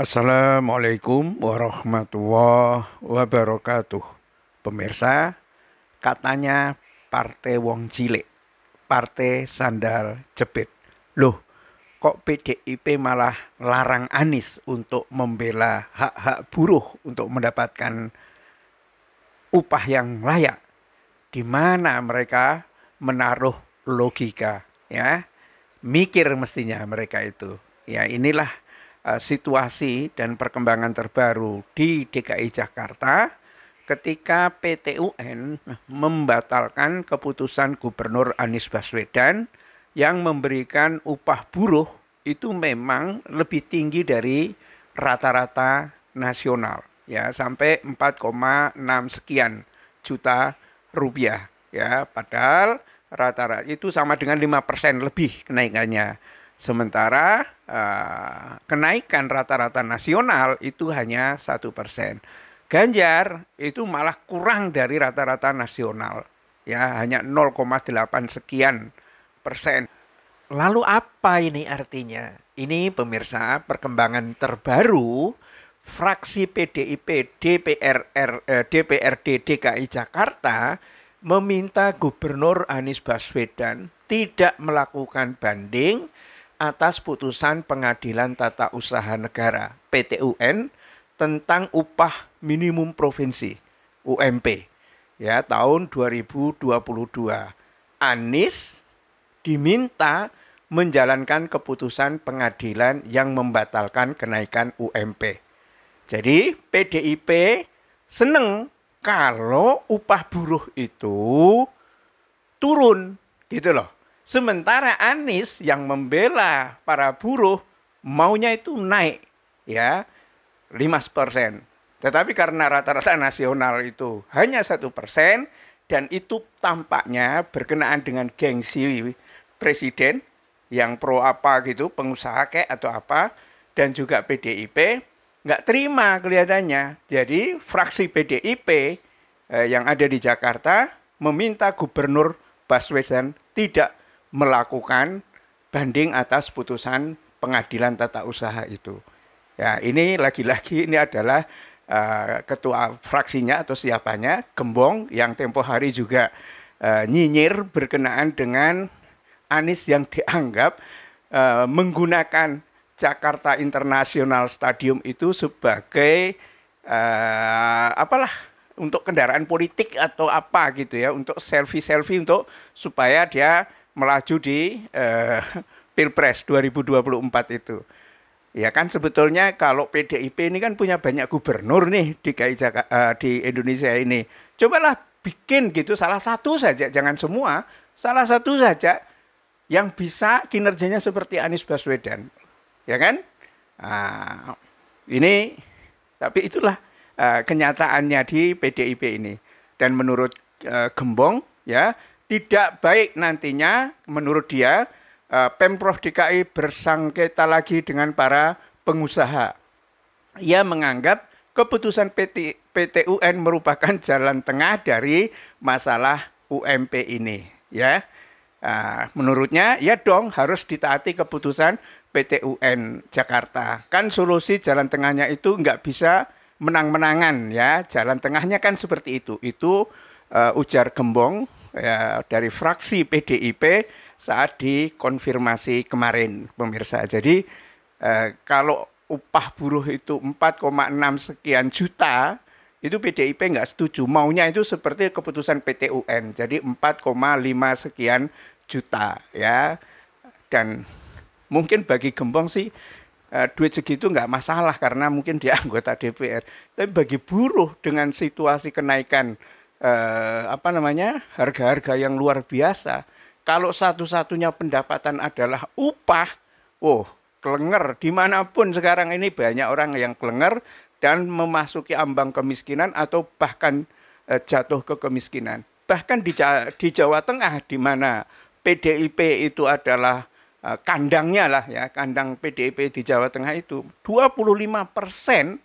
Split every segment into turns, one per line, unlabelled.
Assalamualaikum warahmatullahi wabarakatuh. Pemirsa, katanya partai wong cilik, partai sandal jepit. Loh, kok PDIP malah larang Anis untuk membela hak-hak buruh untuk mendapatkan upah yang layak? Di mana mereka menaruh logika, ya? Mikir mestinya mereka itu. Ya, inilah Eh, situasi dan perkembangan terbaru di DKI Jakarta ketika PTUN membatalkan keputusan Gubernur Anies Baswedan yang memberikan upah buruh itu memang lebih tinggi dari rata-rata nasional ya sampai 4,6 sekian juta rupiah ya padahal rata-rata itu sama dengan 5% lebih kenaikannya Sementara uh, kenaikan rata-rata nasional itu hanya satu persen. Ganjar itu malah kurang dari rata-rata nasional, ya hanya 0,8 sekian persen. Lalu apa ini artinya? Ini pemirsa perkembangan terbaru fraksi PDIP DPR eh, DPRD DKI Jakarta meminta Gubernur Anies Baswedan tidak melakukan banding atas putusan Pengadilan Tata Usaha Negara PTUN tentang upah minimum provinsi UMP ya tahun 2022. Anies diminta menjalankan keputusan pengadilan yang membatalkan kenaikan UMP. Jadi PDIP seneng kalau upah buruh itu turun gitu loh. Sementara Anies yang membela para buruh maunya itu naik ya 5 persen. Tetapi karena rata-rata nasional itu hanya satu persen dan itu tampaknya berkenaan dengan gengsi presiden yang pro apa gitu, pengusaha kayak atau apa, dan juga PDIP nggak terima kelihatannya. Jadi fraksi PDIP eh, yang ada di Jakarta meminta Gubernur Baswedan tidak melakukan banding atas putusan pengadilan tata usaha itu. Ya, ini lagi-lagi ini adalah uh, ketua fraksinya atau siapanya Gembong yang tempo hari juga uh, nyinyir berkenaan dengan Anies yang dianggap uh, menggunakan Jakarta International Stadium itu sebagai uh, apalah untuk kendaraan politik atau apa gitu ya untuk selfie-selfie untuk supaya dia melaju di eh, Pilpres 2024 itu. Ya kan sebetulnya kalau PDIP ini kan punya banyak gubernur nih di KI Jakarta, eh, di Indonesia ini. Cobalah bikin gitu salah satu saja, jangan semua, salah satu saja yang bisa kinerjanya seperti Anies Baswedan. Ya kan? Nah, ini tapi itulah eh, kenyataannya di PDIP ini. Dan menurut eh, Gembong ya tidak baik nantinya menurut dia eh, Pemprov DKI bersangketa lagi dengan para pengusaha. Ia menganggap keputusan PT, PT UN merupakan jalan tengah dari masalah UMP ini, ya. Eh, menurutnya ya dong harus ditaati keputusan PT UN Jakarta. Kan solusi jalan tengahnya itu nggak bisa menang-menangan ya. Jalan tengahnya kan seperti itu. Itu uh, ujar Gembong ya, dari fraksi PDIP saat dikonfirmasi kemarin pemirsa. Jadi eh, kalau upah buruh itu 4,6 sekian juta itu PDIP nggak setuju. Maunya itu seperti keputusan PTUN. Jadi 4,5 sekian juta ya. Dan mungkin bagi Gembong sih eh, duit segitu nggak masalah karena mungkin dia anggota DPR. Tapi bagi buruh dengan situasi kenaikan eh, apa namanya harga-harga yang luar biasa. Kalau satu-satunya pendapatan adalah upah, oh kelenger dimanapun sekarang ini banyak orang yang kelenger dan memasuki ambang kemiskinan atau bahkan eh, jatuh ke kemiskinan. Bahkan di, di Jawa Tengah di mana PDIP itu adalah eh, kandangnya lah ya, kandang PDIP di Jawa Tengah itu 25 persen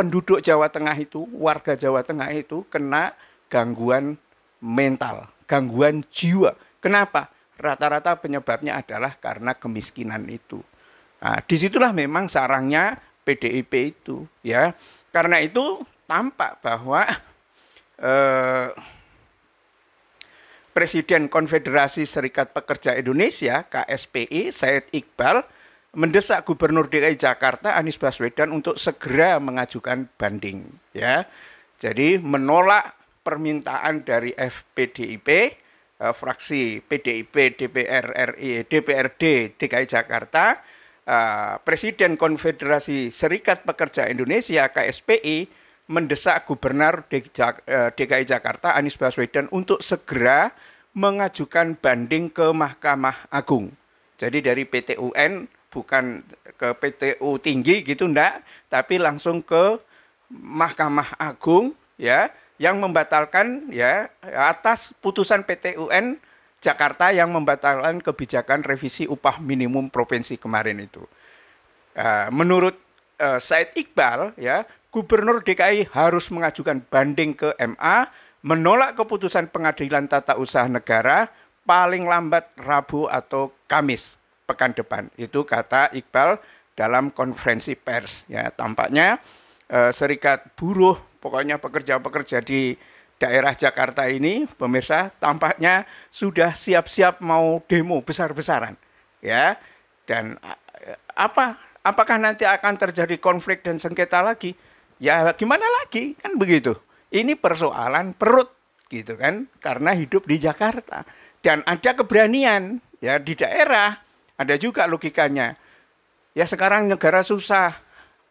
penduduk Jawa Tengah itu, warga Jawa Tengah itu kena gangguan mental, gangguan jiwa. Kenapa? Rata-rata penyebabnya adalah karena kemiskinan itu. Nah, disitulah memang sarangnya PDIP itu, ya. Karena itu tampak bahwa eh, Presiden Konfederasi Serikat Pekerja Indonesia (KSPI) Said Iqbal mendesak Gubernur DKI Jakarta Anies Baswedan untuk segera mengajukan banding ya. Jadi menolak permintaan dari FPDIP eh, fraksi PDIP DPR RI DPRD DKI Jakarta eh, Presiden Konfederasi Serikat Pekerja Indonesia KSPI mendesak Gubernur DKI eh, Jakarta Anies Baswedan untuk segera mengajukan banding ke Mahkamah Agung. Jadi dari PTUN UN bukan ke PTU tinggi gitu ndak, tapi langsung ke Mahkamah Agung ya yang membatalkan ya atas putusan PTUN Jakarta yang membatalkan kebijakan revisi upah minimum provinsi kemarin itu. Nah, menurut eh, Said Iqbal ya, Gubernur DKI harus mengajukan banding ke MA menolak keputusan Pengadilan Tata Usaha Negara paling lambat Rabu atau Kamis pekan depan. Itu kata Iqbal dalam konferensi pers. Ya, tampaknya eh, serikat buruh, pokoknya pekerja-pekerja di daerah Jakarta ini, pemirsa, tampaknya sudah siap-siap mau demo besar-besaran. Ya, dan eh, apa? Apakah nanti akan terjadi konflik dan sengketa lagi? Ya, gimana lagi? Kan begitu. Ini persoalan perut gitu kan karena hidup di Jakarta dan ada keberanian ya di daerah ada juga logikanya. Ya sekarang negara susah,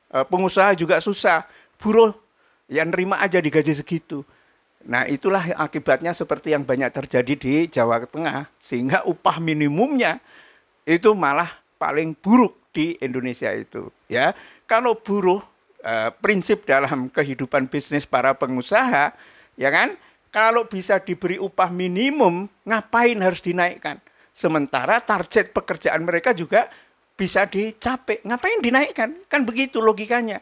eh, pengusaha juga susah, buruh yang nerima aja digaji segitu. Nah itulah akibatnya seperti yang banyak terjadi di Jawa Tengah, sehingga upah minimumnya itu malah paling buruk di Indonesia itu. Ya kalau buruh eh, prinsip dalam kehidupan bisnis para pengusaha, ya kan? Kalau bisa diberi upah minimum, ngapain harus dinaikkan? Sementara target pekerjaan mereka juga bisa dicapai. Ngapain dinaikkan? Kan begitu logikanya.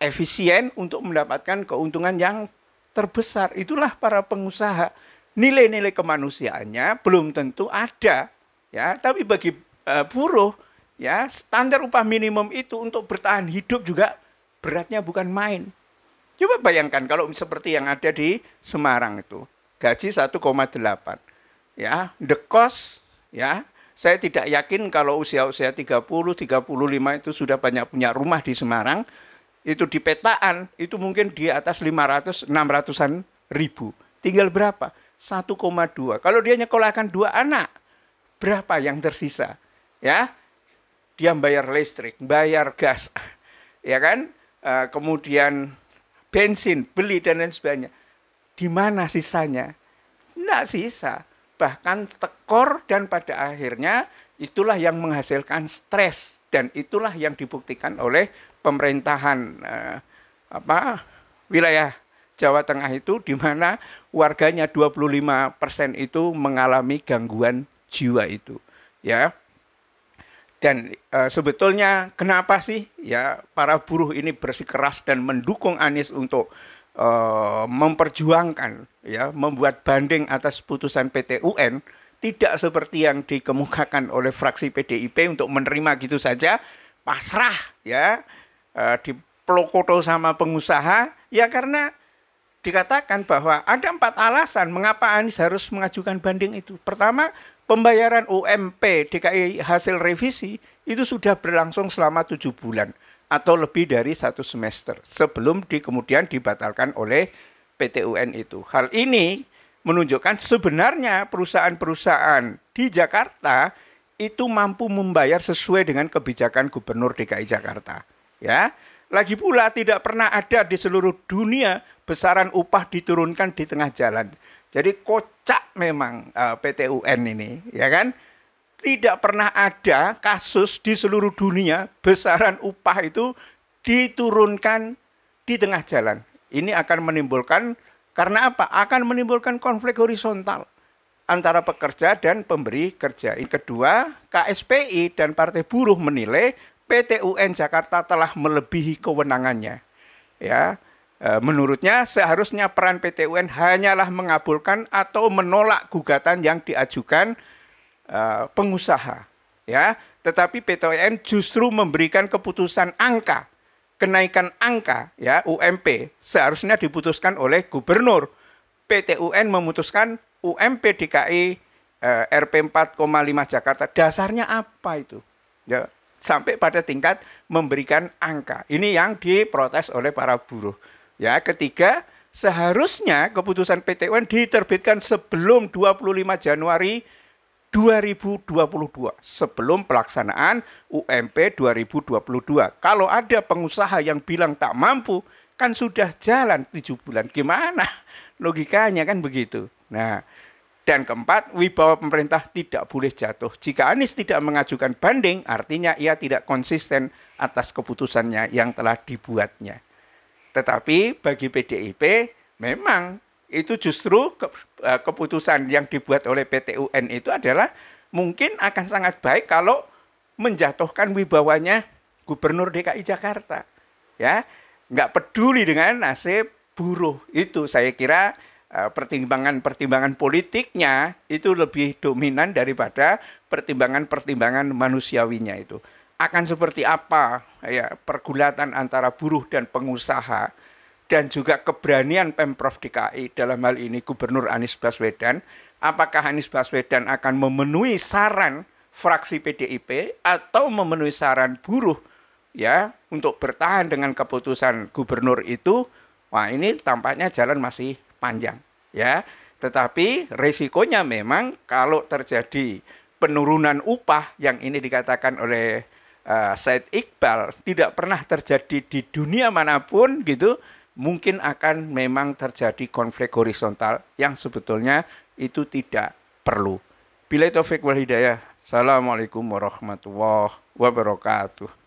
Efisien untuk mendapatkan keuntungan yang terbesar. Itulah para pengusaha. Nilai-nilai kemanusiaannya belum tentu ada, ya. Tapi bagi uh, buruh, ya standar upah minimum itu untuk bertahan hidup juga beratnya bukan main. Coba bayangkan kalau seperti yang ada di Semarang itu, gaji 1,8. Ya, the cost Ya, saya tidak yakin kalau usia-usia 30, 35 itu sudah banyak punya rumah di Semarang. Itu di petaan, itu mungkin di atas 500, 600-an ribu. Tinggal berapa? 1,2. Kalau dia nyekolahkan dua anak, berapa yang tersisa? Ya, dia bayar listrik, bayar gas, ya kan? Eh, kemudian bensin, beli dan lain sebagainya. Di mana sisanya? Tidak sisa bahkan tekor dan pada akhirnya itulah yang menghasilkan stres dan itulah yang dibuktikan oleh pemerintahan eh, apa wilayah Jawa Tengah itu di mana warganya 25% itu mengalami gangguan jiwa itu ya. Dan e, sebetulnya kenapa sih ya para buruh ini bersikeras dan mendukung Anies untuk uh, memperjuangkan ya membuat banding atas putusan PTUN tidak seperti yang dikemukakan oleh fraksi PDIP untuk menerima gitu saja pasrah ya uh, eh, diplokoto sama pengusaha ya karena dikatakan bahwa ada empat alasan mengapa Anies harus mengajukan banding itu. Pertama, pembayaran UMP DKI hasil revisi itu sudah berlangsung selama tujuh bulan atau lebih dari satu semester sebelum di, kemudian dibatalkan oleh PTUN itu. Hal ini menunjukkan sebenarnya perusahaan-perusahaan di Jakarta itu mampu membayar sesuai dengan kebijakan Gubernur DKI Jakarta. Ya, lagi pula tidak pernah ada di seluruh dunia besaran upah diturunkan di tengah jalan. Jadi kocak memang uh, eh, PT ini, ya kan? tidak pernah ada kasus di seluruh dunia besaran upah itu diturunkan di tengah jalan. Ini akan menimbulkan karena apa? Akan menimbulkan konflik horizontal antara pekerja dan pemberi kerja. Yang kedua, KSPI dan Partai Buruh menilai PT UN Jakarta telah melebihi kewenangannya. Ya, e, menurutnya seharusnya peran PT UN hanyalah mengabulkan atau menolak gugatan yang diajukan Eh, pengusaha ya tetapi PTN justru memberikan keputusan angka kenaikan angka ya UMP seharusnya diputuskan oleh gubernur PTUN memutuskan UMP DKI eh, RP 4,5 Jakarta dasarnya apa itu ya sampai pada tingkat memberikan angka ini yang diprotes oleh para buruh ya ketiga seharusnya keputusan PTUN diterbitkan sebelum 25 Januari 2022 sebelum pelaksanaan UMP 2022. Kalau ada pengusaha yang bilang tak mampu, kan sudah jalan 7 bulan. Gimana? Logikanya kan begitu. Nah, dan keempat, wibawa pemerintah tidak boleh jatuh. Jika Anies tidak mengajukan banding, artinya ia tidak konsisten atas keputusannya yang telah dibuatnya. Tetapi bagi PDIP, memang itu justru ke, uh, keputusan yang dibuat oleh PT UN itu adalah mungkin akan sangat baik kalau menjatuhkan wibawanya Gubernur DKI Jakarta. Ya, nggak peduli dengan nasib buruh itu saya kira pertimbangan-pertimbangan eh, politiknya itu lebih dominan daripada pertimbangan-pertimbangan manusiawinya itu. Akan seperti apa ya pergulatan antara buruh dan pengusaha dan juga keberanian Pemprov DKI dalam hal ini Gubernur Anies Baswedan. Apakah Anies Baswedan akan memenuhi saran fraksi PDIP atau memenuhi saran buruh ya untuk bertahan dengan keputusan gubernur itu? Wah, ini tampaknya jalan masih panjang ya. Tetapi resikonya memang kalau terjadi penurunan upah yang ini dikatakan oleh eh, Said Iqbal tidak pernah terjadi di dunia manapun gitu mungkin akan memang terjadi konflik horizontal yang sebetulnya itu tidak perlu. Bila taufik wal hidayah. Assalamualaikum warahmatullahi wabarakatuh.